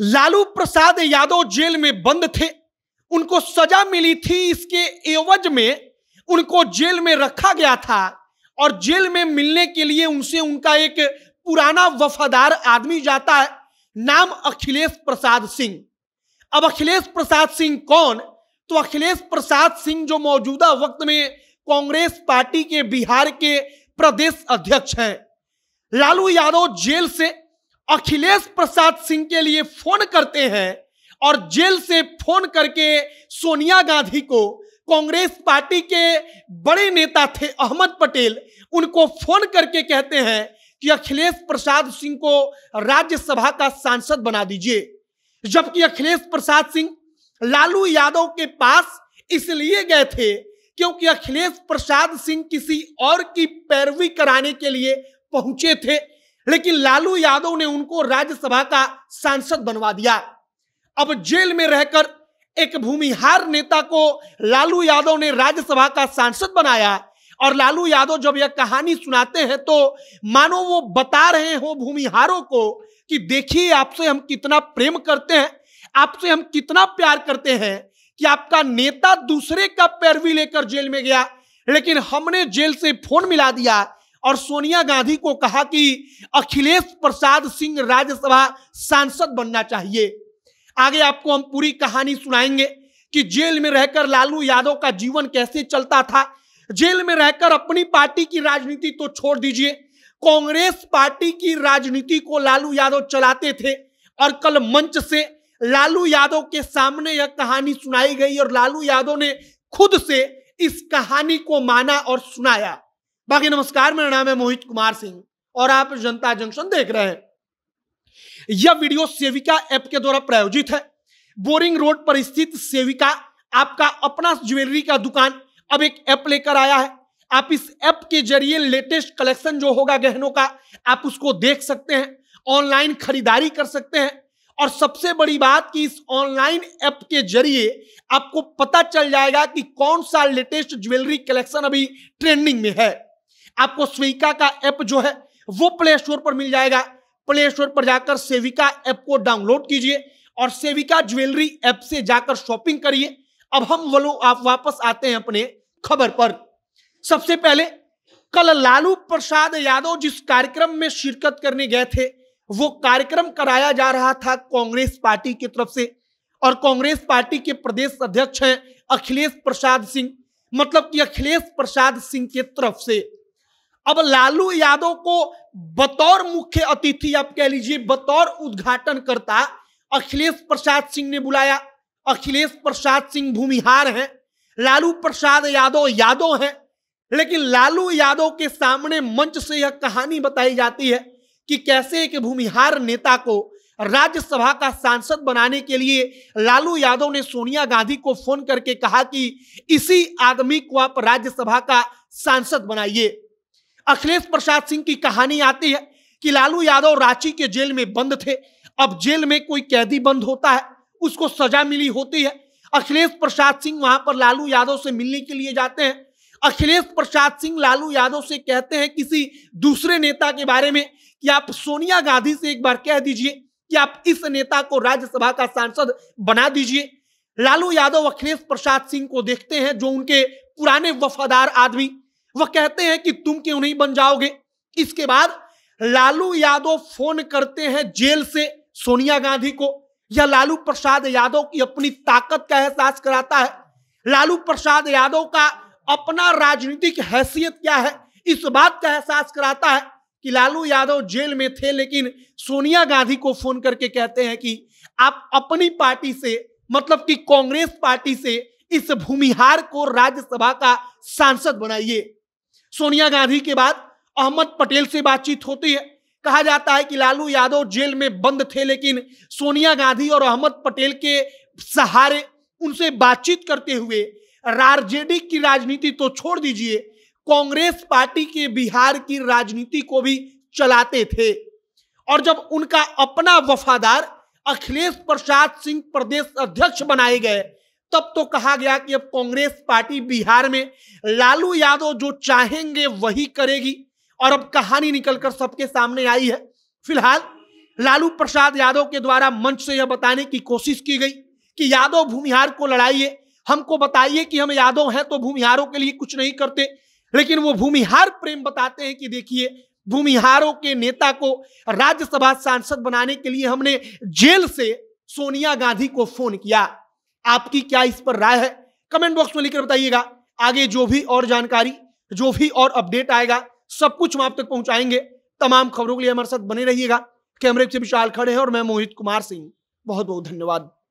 लालू प्रसाद Yadav jail में बंद थे उनको सजा मिली थी इसके एवज में उनको जेल में रखा गया था और जेल में मिलने के लिए उनसे उनका एक पुराना वफादार आदमी जाता है नाम अखिलेश प्रसाद सिंह अब अखिलेश प्रसाद सिंह कौन तो अखिलेश प्रसाद सिंह जो मौजूदा वक्त में कांग्रेस पार्टी के बिहार के प्रदेश अध्यक्ष हैं लालू यादव जेल से अखिलेश प्रसाद सिंह के लिए फोन करते हैं और जेल से फोन करके सोनिया गांधी को कांग्रेस पार्टी के बड़े नेता थे अहमद पटेल उनको फोन करके कहते हैं कि अखिलेश प्रसाद सिंह को राज्यसभा का सांसद बना दीजिए जबकि अखिलेश प्रसाद सिंह लालू यादव के पास इसलिए गए थे क्योंकि अखिलेश प्रसाद सिंह किसी और की पैरवी कराने के लिए पहुंचे थे लेकिन लालू यादव ने उनको राज्यसभा का सांसद बनवा दिया अब जेल में रहकर एक भूमिहार नेता को लालू यादव ने राज्यसभा का सांसद बनाया और लालू यादव जब यह कहानी सुनाते हैं तो मानो वो बता रहे हो भूमिहारों को कि देखिए आपसे हम कितना प्रेम करते हैं आपसे हम कितना प्यार करते हैं कि आपका नेता दूसरे का पैरवी लेकर जेल में गया लेकिन हमने जेल से फोन मिला दिया और सोनिया गांधी को कहा कि अखिलेश प्रसाद सिंह राज्यसभा सांसद बनना चाहिए आगे आपको हम पूरी कहानी सुनाएंगे कि जेल में रहकर लालू यादव का जीवन कैसे चलता था जेल में रहकर अपनी पार्टी की राजनीति तो छोड़ दीजिए कांग्रेस पार्टी की राजनीति को लालू यादव चलाते थे और कल मंच से लालू यादव के सामने यह कहानी सुनाई गई और लालू यादव ने खुद से इस कहानी को माना और सुनाया बाकी नमस्कार मेरा नाम है मोहित कुमार सिंह और आप जनता जंक्शन देख रहे हैं यह वीडियो सेविका ऐप के द्वारा प्रायोजित है बोरिंग रोड पर स्थित सेविका आपका अपना ज्वेलरी का दुकान अब एक ऐप लेकर आया है आप इस ऐप के जरिए लेटेस्ट कलेक्शन जो होगा गहनों का आप उसको देख सकते हैं ऑनलाइन खरीदारी कर सकते हैं और सबसे बड़ी बात कि इस ऑनलाइन ऐप के जरिए आपको पता चल जाएगा कि कौन सा लेटेस्ट ज्वेलरी कलेक्शन अभी ट्रेंडिंग में है आपको स्विका का ऐप जो है वो प्ले स्टोर पर मिल जाएगा प्ले स्टोर पर जाकर सेविका ऐप को डाउनलोड कीजिए और सेविका ज्वेलरी ऐप से जाकर शॉपिंग करिए अब हम वो आप वापस आते हैं अपने खबर पर सबसे पहले कल लालू प्रसाद यादव जिस कार्यक्रम में शिरकत करने गए थे वो कार्यक्रम कराया जा रहा था कांग्रेस पार्टी की तरफ से और कांग्रेस पार्टी के प्रदेश अध्यक्ष हैं अखिलेश प्रसाद सिंह मतलब कि अखिलेश प्रसाद सिंह के तरफ से अब लालू यादव को बतौर मुख्य अतिथि आप कह लीजिए बतौर उद्घाटन करता अखिलेश प्रसाद सिंह ने बुलाया अखिलेश प्रसाद सिंह भूमिहार हैं लालू प्रसाद यादव यादव हैं लेकिन लालू यादव के सामने मंच से यह कहानी बताई जाती है कि कैसे एक भूमिहार नेता को राज्यसभा का सांसद बनाने के लिए लालू यादव ने सोनिया गांधी को फोन करके कहा कि इसी आदमी को आप राज्यसभा का सांसद बनाइए अखिलेश प्रसाद सिंह की कहानी आती है कि लालू यादव रांची के जेल में बंद थे अब जेल में कोई कैदी बंद होता है उसको सजा मिली होती है अखिलेश प्रसाद सिंह वहां पर लालू यादव से मिलने के लिए जाते हैं अखिलेश प्रसाद सिंह लालू यादव से कहते हैं किसी दूसरे नेता के बारे में कि आप सोनिया गांधी से एक बार कह दीजिए कि आप इस नेता को राज्यसभा का सांसद बना दीजिए लालू यादव अखिलेश प्रसाद सिंह को देखते हैं जो उनके पुराने वफादार आदमी वह कहते हैं कि तुम क्यों नहीं बन जाओगे इसके बाद लालू यादव फोन करते हैं जेल से सोनिया गांधी को या लालू प्रसाद यादव की अपनी ताकत का एहसास कराता है लालू प्रसाद यादव का अपना राजनीतिक हैसियत क्या है इस बात का एहसास कराता है कि लालू यादव जेल में थे लेकिन सोनिया गांधी को फोन करके कहते हैं कि आप अपनी पार्टी से मतलब कि कांग्रेस पार्टी से इस भूमिहार को राज्यसभा का सांसद बनाइए सोनिया गांधी के बाद अहमद पटेल से बातचीत होती है कहा जाता है कि लालू यादव जेल में बंद थे लेकिन सोनिया गांधी और अहमद पटेल के सहारे उनसे बातचीत करते हुए रारजेडी की राजनीति तो छोड़ दीजिए कांग्रेस पार्टी के बिहार की राजनीति को भी चलाते थे और जब उनका अपना वफादार अखिलेश प्रसाद सिंह प्रदेश अध्यक्ष बनाए गए तब तो कहा गया कि अब कांग्रेस पार्टी बिहार में लालू यादव जो चाहेंगे वही करेगी और अब कहानी निकलकर सबके सामने आई है फिलहाल लालू प्रसाद यादव के द्वारा मंच से यह बताने की कोशिश की गई कि यादव भूमिहार को लड़ाइए हमको बताइए कि हम यादव हैं तो भूमिहारों के लिए कुछ नहीं करते लेकिन वो भूमिहार प्रेम बताते हैं कि देखिए भूमिहारों के नेता को राज्यसभा सांसद बनाने के लिए हमने जेल से सोनिया गांधी को फोन किया आपकी क्या इस पर राय है कमेंट बॉक्स में लिखकर बताइएगा आगे जो भी और जानकारी जो भी और अपडेट आएगा सब कुछ हम आप तक पहुंचाएंगे तमाम खबरों के लिए हमारे साथ बने रहिएगा कैमरे से विशाल खड़े हैं और मैं मोहित कुमार सिंह बहुत बहुत धन्यवाद